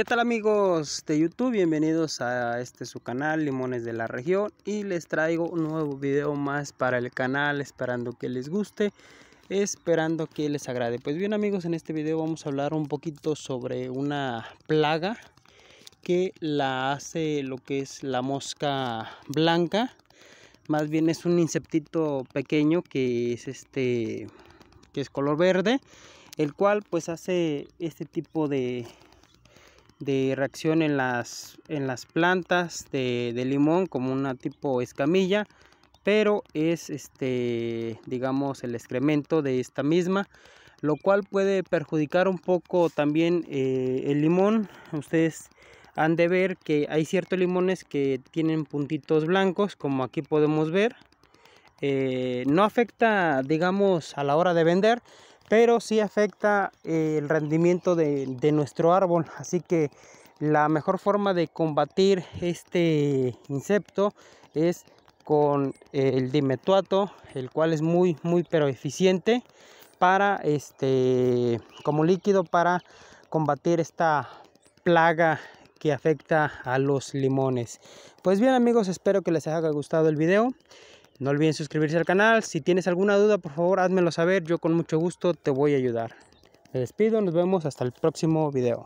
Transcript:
¿Qué tal amigos de YouTube? Bienvenidos a este su canal Limones de la Región y les traigo un nuevo video más para el canal esperando que les guste, esperando que les agrade. Pues bien amigos, en este video vamos a hablar un poquito sobre una plaga que la hace lo que es la mosca blanca. Más bien es un insectito pequeño que es este que es color verde, el cual pues hace este tipo de de reacción en las, en las plantas de, limón como una tipo escamilla pero es este digamos el excremento de esta misma lo cual puede perjudicar un poco también eh, el limón ustedes han de ver que hay ciertos limones que tienen puntitos blancos como aquí podemos ver eh, no afecta, digamos, a la hora de vender, pero sí afecta eh, el rendimiento de, nuestro árbol. Así que la mejor forma de combatir este insecto es con eh, el dimetuato, el cual es muy, muy, pero eficiente para este, como líquido para combatir esta plaga que afecta a los limones. Pues bien amigos, espero que les haya gustado el video. No olviden suscribirse al canal. Si tienes alguna duda, por favor, házmelo saber. Yo con mucho gusto te voy a ayudar. Me despido, nos vemos hasta el próximo video.